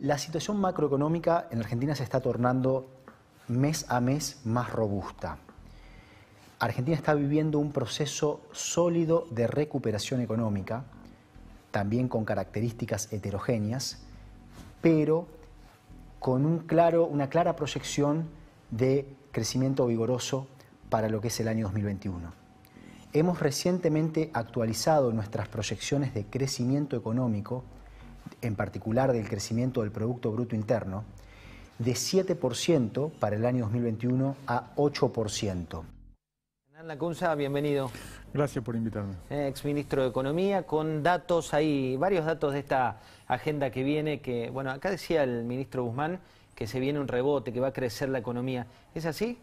La situación macroeconómica en Argentina se está tornando mes a mes más robusta. Argentina está viviendo un proceso sólido de recuperación económica, también con características heterogéneas, pero con una clara proyección de crecimiento vigoroso para lo que es el año 2021. Hemos recientemente actualizado nuestras proyecciones de crecimiento económico en particular del crecimiento del Producto Bruto Interno, de 7% para el año 2021 a 8%. Hernán Lacunza, bienvenido. Gracias por invitarme. Ex ministro de Economía, con datos ahí, varios datos de esta agenda que viene, que, bueno, acá decía el ministro Guzmán que se viene un rebote, que va a crecer la economía. ¿Es así?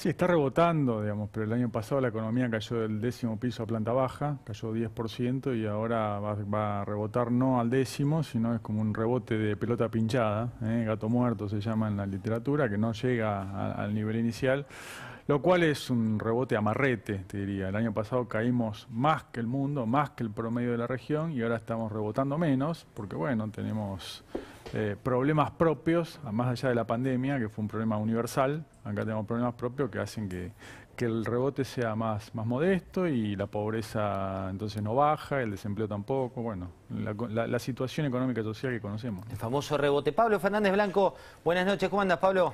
Sí, está rebotando, digamos, pero el año pasado la economía cayó del décimo piso a planta baja, cayó 10% y ahora va, a rebotar no al décimo, sino es como un rebote de pelota pinchada, ¿eh? gato muerto se llama en la literatura, que no llega al nivel inicial, lo cual es un rebote amarrete, te diría. El año pasado caímos más que el mundo, más que el promedio de la región y ahora estamos rebotando menos, porque bueno, tenemos eh, problemas propios, más allá de la pandemia, que fue un problema universal, acá tenemos problemas propios que hacen que, el rebote sea más, modesto y la pobreza entonces no baja, el desempleo tampoco, bueno, la, la situación económica y social que conocemos. El famoso rebote. Pablo Fernández Blanco, buenas noches, ¿cómo andas Pablo?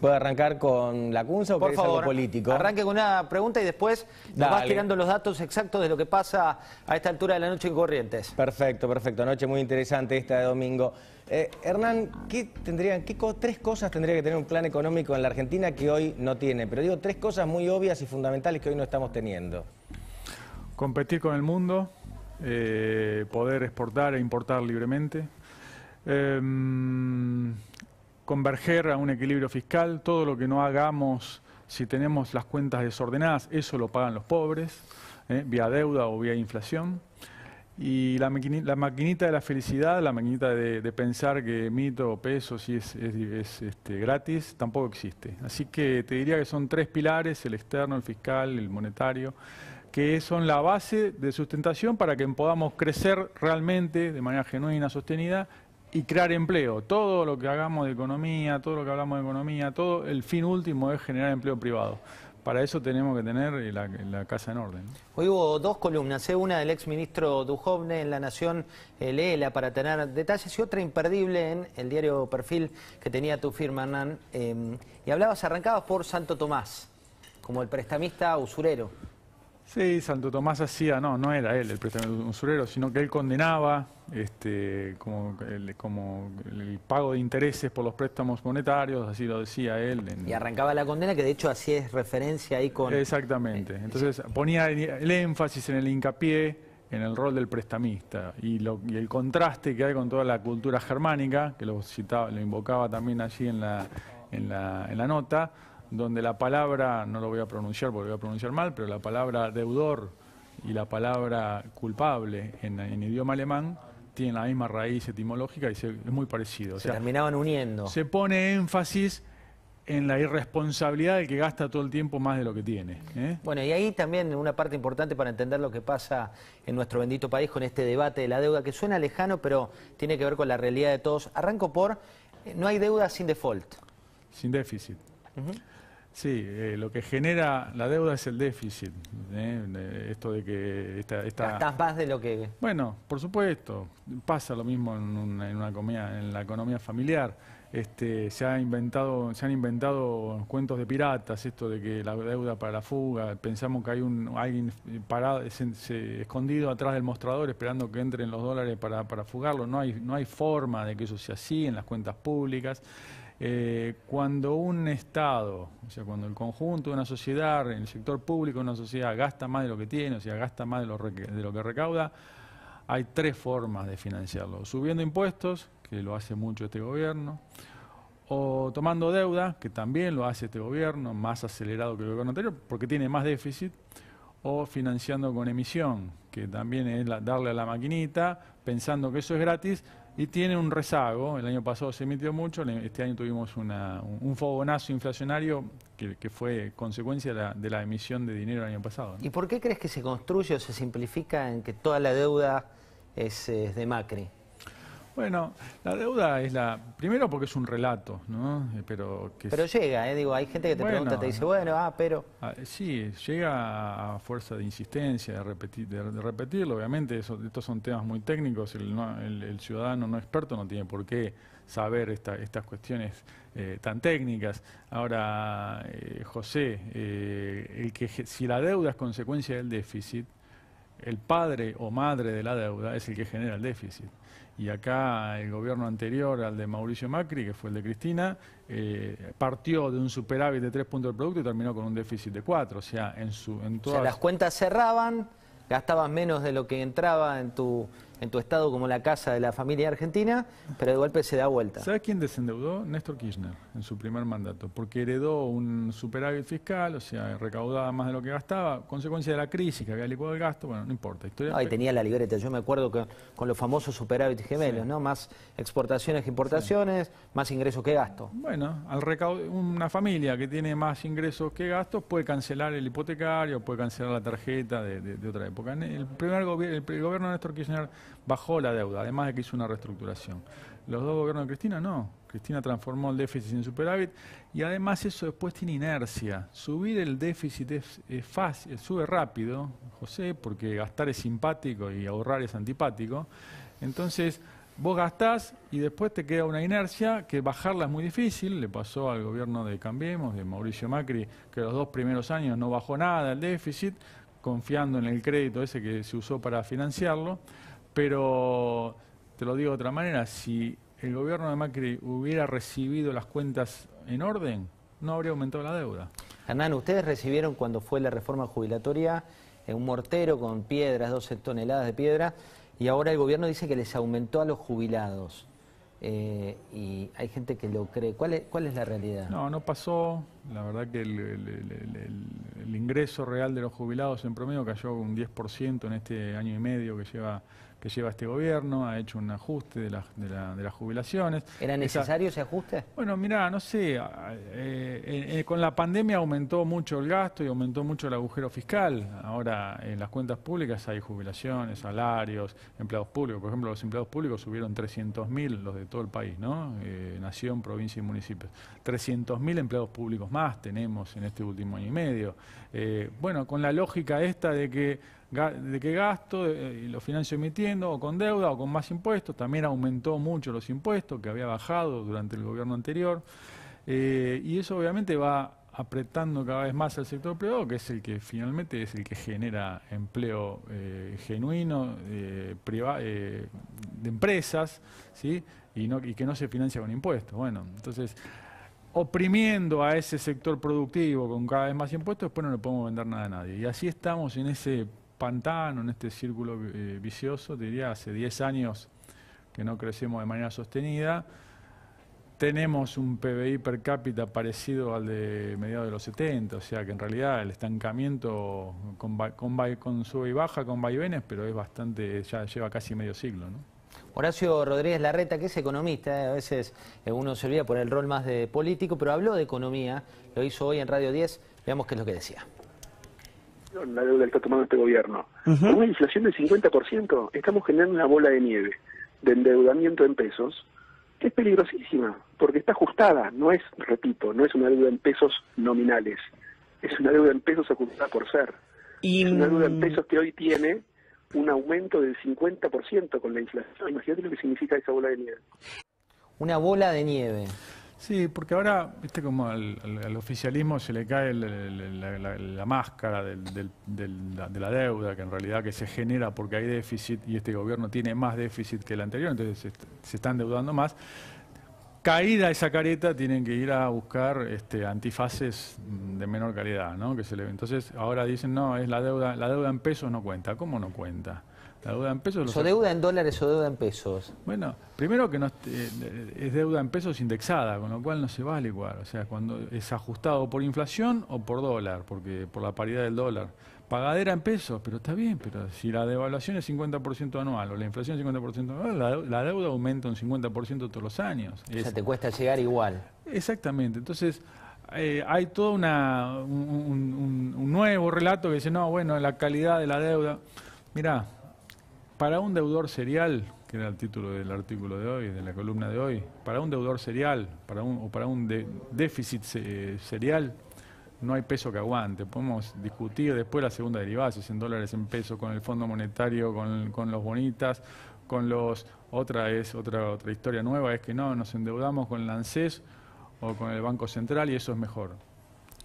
¿Puede arrancar con la CUNSA o Por favor, político? Arranque con una pregunta y después vas tirando los datos exactos de lo que pasa a esta altura de la noche en Corrientes. Perfecto, perfecto. Noche muy interesante esta de domingo. Eh, Hernán, ¿qué tendrían, qué tres cosas tendría que tener un plan económico en la Argentina que hoy no tiene? Pero digo, tres cosas muy obvias y fundamentales que hoy no estamos teniendo. Competir con el mundo, eh, poder exportar e importar libremente. Em, converger a un equilibrio fiscal, todo lo que no hagamos si tenemos las cuentas desordenadas, eso lo pagan los pobres, eh, vía deuda o vía inflación. Y la, maquinita, de la felicidad, la maquinita de, pensar que mito o peso si es, este, gratis, tampoco existe. Así que te diría que son tres pilares, el externo, el fiscal, el monetario, que son la base de sustentación para que podamos crecer realmente de manera genuina, sostenida y crear empleo. Todo lo que hagamos de economía, todo lo que hablamos de economía, todo el fin último es generar empleo privado. Para eso tenemos que tener eh, la, casa en orden. Hoy hubo dos columnas, eh. una del exministro Dujovne en La Nación, eh, leela para tener detalles, y otra imperdible en el diario Perfil que tenía tu firma, Hernán. y hablabas, arrancabas por Santo Tomás, como el prestamista usurero. Sí, Santo Tomás hacía, no, no era él el prestamista usurero, sino que él condenaba este, como, el, pago de intereses por los préstamos monetarios, así lo decía él. Y arrancaba la condena, que de hecho así es referencia ahí con... Exactamente, eh, entonces ponía el énfasis en el hincapié, en el rol del prestamista y, el contraste que hay con toda la cultura germánica, que lo, citaba, lo invocaba también allí en la, en la nota, donde la palabra, no lo voy a pronunciar porque lo voy a pronunciar mal, pero la palabra deudor y la palabra culpable en, idioma alemán tienen la misma raíz etimológica y es muy parecido. se terminaban uniendo. Se pone énfasis en la irresponsabilidad de que gasta todo el tiempo más de lo que tiene. ¿eh? Bueno, y ahí también una parte importante para entender lo que pasa en nuestro bendito país con este debate de la deuda, que suena lejano, pero tiene que ver con la realidad de todos. Arranco por, eh, no hay deuda sin default. Sin déficit. Sí, eh, lo que genera la deuda es el déficit. ¿eh? eh esto de que esta, más de lo que... Bueno, por supuesto. Pasa lo mismo en una, en en la economía familiar. Este, se, ha inventado, se han inventado cuentos de piratas, esto de que la deuda para la fuga, pensamos que hay un, alguien parado, escondido atrás del mostrador esperando que entren los dólares para, para fugarlo, no hay, no hay forma de que eso sea así en las cuentas públicas. Eh, cuando un Estado, o sea, cuando el conjunto de una sociedad, el sector público de una sociedad gasta más de lo que tiene, o sea, gasta más de lo, de lo que recauda, hay tres formas de financiarlo. Subiendo impuestos, que lo hace mucho este gobierno, o tomando deuda, que también lo hace este gobierno, más acelerado que el gobierno anterior, porque tiene más déficit, o financiando con emisión, que también es darle a la maquinita, pensando que eso es gratis, y tiene un rezago. El año pasado se emitió mucho, este año tuvimos un fogonazo inflacionario que, fue consecuencia de la, emisión de dinero el año pasado. ¿Y por qué crees que se construye o se simplifica en que toda la deuda es de Macri? Bueno, la deuda es la. Primero porque es un relato, ¿no? Eh, pero, pero llega, ¿eh? Digo, hay gente que te pregunta, te dice, bueno, ah, pero. Ah, sí, llega a fuerza de insistencia, de, repetir, de, repetirlo. Obviamente, eso, estos son temas muy técnicos. El, el, ciudadano no experto no tiene por qué saber estas cuestiones eh, tan técnicas. Ahora, eh, José, eh, el que, si la deuda es consecuencia del déficit, el padre o madre de la deuda es el que genera el déficit. Y acá el gobierno anterior al de Mauricio Macri, que fue el de Cristina, eh, partió de un superávit de tres puntos del producto y terminó con un déficit de cuatro. O sea, en, su, en todas... O sea, las cuentas cerraban, gastabas menos de lo que entraba en tu en tu estado como la casa de la familia argentina, pero de golpe se da vuelta. ¿Sabes quién desendeudó? Néstor Kirchner, en su primer mandato, porque heredó un superávit fiscal, o sea, recaudaba más de lo que gastaba, consecuencia de la crisis, que había licuado el gasto, bueno, no importa. Historia ah, y tenía la libreta, yo me acuerdo que con los famosos superávit gemelos, ¿no? Más exportaciones que importaciones, más ingresos que gasto. Bueno, al una familia que tiene más ingresos que gastos puede cancelar el hipotecario, puede cancelar la tarjeta de, otra época. El primer el, el gobierno de Néstor Kirchner bajó la deuda, además de que hizo una reestructuración. Los dos gobiernos de Cristina no. Cristina transformó el déficit en superávit y además eso después tiene inercia. Subir el déficit es, fácil, eh, sube rápido, José, porque gastar es simpático y ahorrar es antipático. Entonces, vos gastás y después te queda una inercia que bajarla es muy difícil. Le pasó al gobierno de Cambiemos, de Mauricio Macri, que los dos primeros años no bajó nada el déficit, confiando en el crédito ese que se usó para financiarlo. Pero, te lo digo de otra manera, si el gobierno de Macri hubiera recibido las cuentas en orden, no habría aumentado la deuda. Hernán, ustedes recibieron cuando fue la reforma jubilatoria eh, un mortero con piedras, 12 toneladas de piedra, y ahora el gobierno dice que les aumentó a los jubilados. Eh, y hay gente que lo cree. ¿Cuál es, la realidad? No, no pasó. La verdad que el ingreso real de los jubilados en promedio cayó un 10% en este año y medio que lleva que lleva este gobierno, ha hecho un ajuste de, de, la, de las jubilaciones. ¿Era necesario ese ajuste? Bueno, mira, no sé, eh, eh, con la pandemia aumentó mucho el gasto y aumentó mucho el agujero fiscal. Ahora en las cuentas públicas hay jubilaciones, salarios, empleados públicos. Por ejemplo, los empleados públicos subieron 300.000, los de todo el país, ¿no? Eh, nación, provincia y municipios. 300.000 empleados públicos más tenemos en este último año y medio. bueno, con la lógica esta de que de qué gasto, eh, eh, y lo financio emitiendo o con deuda o con más impuestos. También aumentó mucho los impuestos que había bajado durante el gobierno anterior. Eh, y eso obviamente va apretando cada vez más al sector privado, que es el que finalmente es el que genera empleo genuino de empresas, ¿sí? Y, y que no se financia con impuestos. Bueno, entonces, oprimiendo a ese sector productivo con cada vez más impuestos, después no le podemos vender nada a nadie. Y así estamos en ese pantano, en este círculo eh, vicioso, diría, hace 10 años que no crecemos de manera sostenida. Tenemos un PBI per cápita parecido al de mediados de los 70, o sea que en realidad el estancamiento con, con, con sube y baja, con vaivenes, pero es bastante, ya lleva casi medio siglo. Horacio Rodríguez Larreta, que es economista, eh, a veces eh, uno se olvida por el rol más de político, pero habló de economía, lo hizo hoy en Radio 10, veamos qué es lo que decía la deuda que está tomando este gobierno. Con una inflación del 50%, estamos generando una bola de nieve de endeudamiento en pesos que es peligrosísima, porque está ajustada, no es, repito, no es una deuda en pesos nominales, es una deuda en pesos ajustada por ser. Y... Es una deuda en mm. pesos que hoy tiene un aumento del 50% con la inflación. Imagínate lo que significa esa bola de nieve. Una bola de nieve. Sí, porque ahora, viste, como al, oficialismo se le cae la, máscara de la deuda, que en realidad que se genera porque hay déficit y este gobierno tiene más déficit que el anterior, entonces se, están deudando más. Caída esa careta, tienen que ir a buscar este, antifaces de menor calidad, ¿no? Que se le, entonces ahora dicen, no, es la deuda, la deuda en pesos no cuenta. ¿Cómo no cuenta? La deuda en pesos. ¿O deuda en dólares o deuda en pesos? Bueno, primero que no eh, es deuda en pesos indexada, con lo cual no se va a O sea, cuando es ajustado por inflación o por dólar, porque por la paridad del dólar. Pagadera en pesos, pero está bien, pero si la devaluación es 50% anual o la inflación es 50% anual, la, deuda aumenta un 50% todos los años. O sea, te cuesta llegar igual. Exactamente. Entonces, eh, hay todo una, un, un, nuevo relato que dice, no, bueno, la calidad de la deuda. Mirá, para un deudor serial, que era el título del artículo de hoy, de la columna de hoy, para un deudor serial para un, o para un déficit serial, no hay peso que aguante. Podemos discutir después la segunda derivada, si en dólares en peso, con el Fondo Monetario, con, los bonitas, con los... Otra, es, otra, otra historia nueva es que no, nos endeudamos con el ANSES o con el Banco Central y eso es mejor.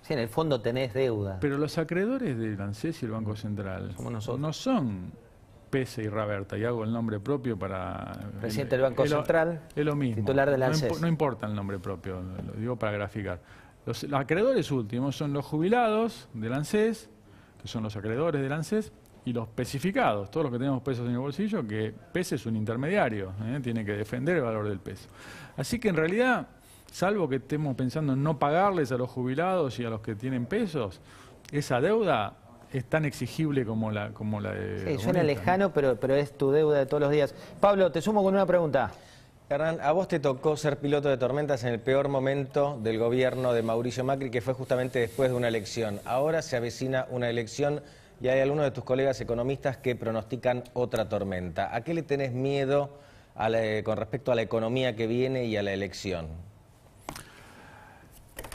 Sí, en el fondo tenés deuda. Pero los acreedores del ANSES y el Banco Central no son Pese y Raberta, y hago el nombre propio para... Eh, Presidente del Banco Central. es lo mismo. Titular de la no, importa el nombre propio, lo digo para graficar. Los, acreedores últimos son los jubilados del ANSES, que son los acreedores del ANSES, y los especificados, todos los que tenemos pesos en el bolsillo, que PESE es un intermediario, ¿eh? tiene que defender el valor del peso. Así que en realidad, salvo que estemos pensando en no pagarles a los jubilados y a los que tienen pesos, esa deuda es tan exigible como la, como la de... Sí, suena lejano, pero, pero es tu deuda de todos los días. Pablo, te sumo con una pregunta. Hernán, a vos te tocó ser piloto de tormentas en el peor momento del gobierno de Mauricio Macri, que fue justamente después de una elección. Ahora se avecina una elección y hay algunos de tus colegas economistas que pronostican otra tormenta. ¿A qué le tenés miedo eh, con respecto a la economía que viene y a la elección?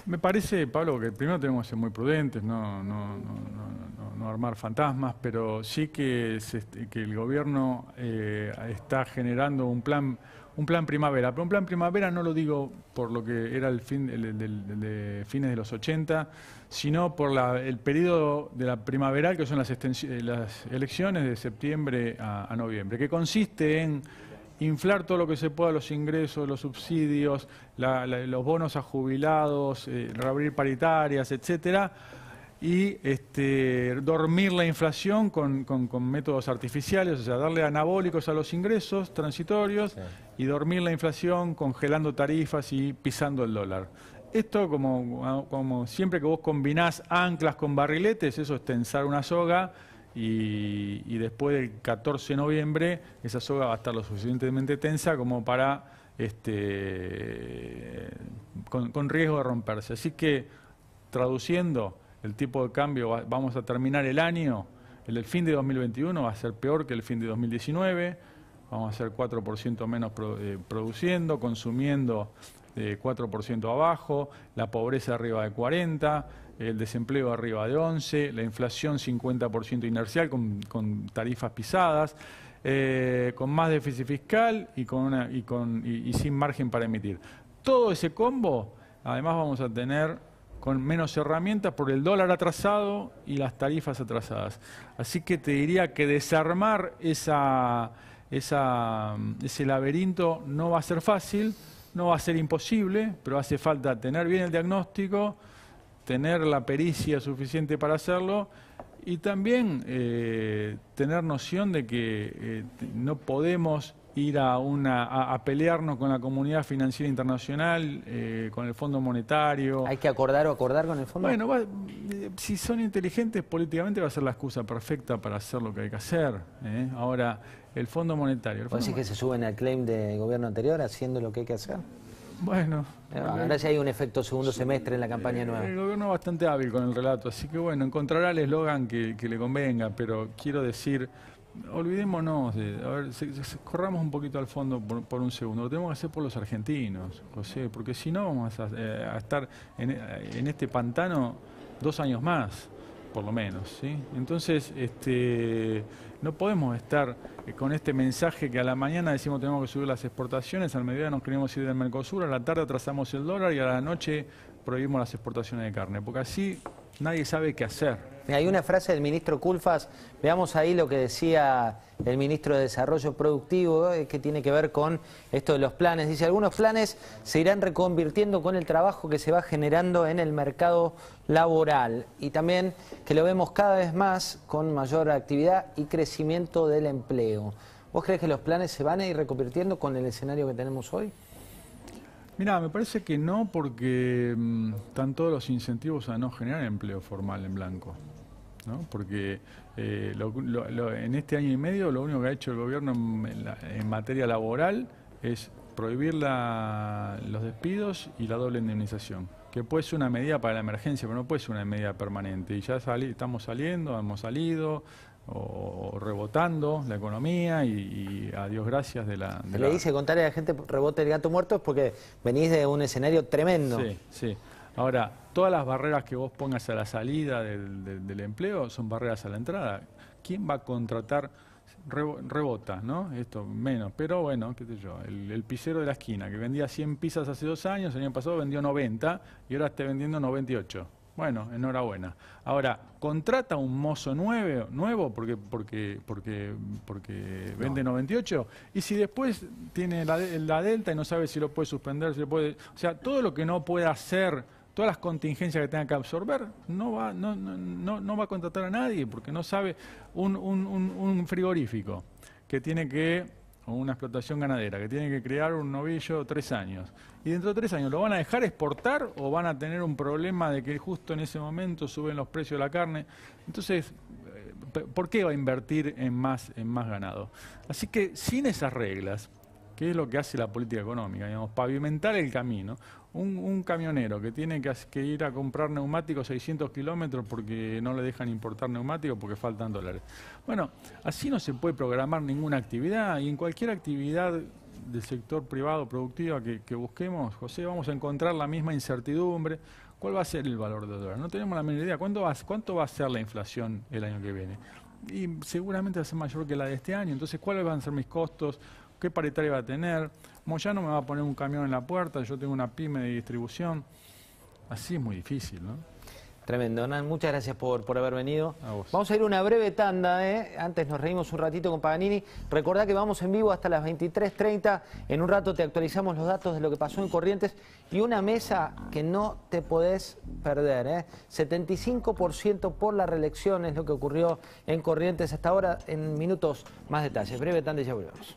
Me parece, Pablo, que primero tenemos que ser muy prudentes, no, no, no armar fantasmas, pero sí que, este, que el gobierno eh, está generando un plan, un plan primavera. Pero un plan primavera no lo digo por lo que era el fin de fines de los 80, sino por el periodo de la primavera, que son las, eh, las elecciones de septiembre a, noviembre, que consiste en inflar todo lo que se pueda, los ingresos, los subsidios, los bonos a jubilados, eh, reabrir paritarias, etcétera, y este, dormir la inflación con, métodos artificiales, o sea, darle anabólicos a los ingresos transitorios y dormir la inflación congelando tarifas y pisando el dólar. Esto, como, siempre que vos combinás anclas con barriletes, eso es tensar una soga y, después del 14 de noviembre esa soga va a estar lo suficientemente tensa como para, este, con, con riesgo de romperse. Así que, traduciendo, el tipo de cambio, vamos a terminar el año, el, fin de 2021 va a ser peor que el fin de 2019, vamos a ser 4% menos eh, produciendo, consumiendo 4% eh, abajo, la pobreza arriba de 40, el desempleo arriba de 11, la inflación 50% inercial con, tarifas pisadas, eh, con más déficit fiscal y, con una, y, con, y sin margen para emitir. Todo ese combo, además vamos a tener con menos herramientas por el dólar atrasado y las tarifas atrasadas. Así que te diría que desarmar esa, esa, ese laberinto no va a ser fácil, no va a ser imposible, pero hace falta tener bien el diagnóstico, tener la pericia suficiente para hacerlo y también eh, tener noción de que eh, no podemos ir a, una, pelearnos con la comunidad financiera internacional, eh, con el Fondo Monetario. ¿Hay que acordar o acordar con el Fondo? Bueno, eh, si son inteligentes políticamente va a ser la excusa perfecta para hacer lo que hay que hacer. ¿eh? Ahora, el Fondo Monetario... ¿Vos que se suben al claim del gobierno anterior haciendo lo que hay que hacer? Bueno. Ahora sí hay un efecto segundo semestre en la campaña nueva. El gobierno es bastante hábil con el relato, así que bueno, encontrará el eslogan que le convenga, pero quiero decir olvidémonos, de, a ver, corramos un poquito al fondo por, un segundo. Lo tenemos que hacer por los argentinos, José, porque si no vamos a, eh, estar eh, en, este pantano dos años más, por lo menos. ¿sí? Entonces, este, no podemos estar eh, con este mensaje que a la mañana decimos tenemos que subir las exportaciones, al mediodía nos queremos ir del Mercosur, a la tarde trazamos el dólar y a la noche prohibimos las exportaciones de carne, porque así nadie sabe qué hacer. Hay una frase del ministro Culfas, veamos ahí lo que decía el ministro de Desarrollo Productivo, eh, que tiene que ver con esto de los planes. Dice, algunos planes se irán reconvirtiendo con el trabajo que se va generando en el mercado laboral y también que lo vemos cada vez más con mayor actividad y crecimiento del empleo. ¿Vos crees que los planes se van a ir reconvirtiendo con el escenario que tenemos hoy? Mira, me parece que no porque mm, están todos los incentivos a no generar empleo formal en blanco. ¿no? porque eh, en este año y medio lo único que ha hecho el gobierno en, materia laboral es prohibir la, los despidos y la doble indemnización, que puede ser una medida para la emergencia, pero no puede ser una medida permanente. Y ya estamos saliendo, hemos salido, o rebotando la economía y, a Dios gracias de la... le dice contar a la gente rebote el gato muerto es porque venís de un escenario tremendo. Sí, sí. Ahora, todas las barreras que vos pongas a la salida del, empleo son barreras a la entrada. ¿Quién va a contratar rebota, ¿no? Esto menos, pero bueno, qué sé yo, el, pisero de la esquina que vendía 100 pizzas hace dos años, el año pasado vendió 90 y ahora está vendiendo 98. Bueno, enhorabuena. Ahora, contrata un mozo nuevo, nuevo porque, porque, porque, porque vende 98 y si después tiene la, delta y no sabe si lo puede suspender, si lo puede... O sea, todo lo que no pueda hacer todas las contingencias que tenga que absorber, no va, no, va a contratar a nadie porque no sabe un, frigorífico que tiene que, o una explotación ganadera, que tiene que crear un novillo tres años. Y dentro de tres años, ¿lo van a dejar exportar o van a tener un problema de que justo en ese momento suben los precios de la carne? Entonces, eh, ¿por qué va a invertir en más, en más ganado? Así que sin esas reglas, ¿Qué es lo que hace la política económica? Digamos, pavimentar el camino. Un, camionero que tiene que, ir a comprar neumáticos 600 kilómetros porque no le dejan importar neumáticos porque faltan dólares. Bueno, así no se puede programar ninguna actividad y en cualquier actividad del sector privado productiva que, busquemos, José, vamos a encontrar la misma incertidumbre. ¿Cuál va a ser el valor de dólar? No tenemos la menor idea. ¿Cuánto va a ser la inflación el año que viene? Y seguramente va a ser mayor que la de este año. Entonces, ¿cuáles van a ser mis costos? qué paritaria va a tener, Moyano me va a poner un camión en la puerta, yo tengo una pyme de distribución. Así es muy difícil, ¿no? Tremendo, Hernán, muchas gracias por, haber venido. Vamos a ir una breve tanda, ¿eh? antes nos reímos un ratito con Paganini. Recordá que vamos en vivo hasta las 23.30, en un rato te actualizamos los datos de lo que pasó en Corrientes y una mesa que no te podés perder. ¿eh? 75% por la reelección es lo que ocurrió en Corrientes hasta ahora, en minutos más detalles. Breve tanda y ya volvemos.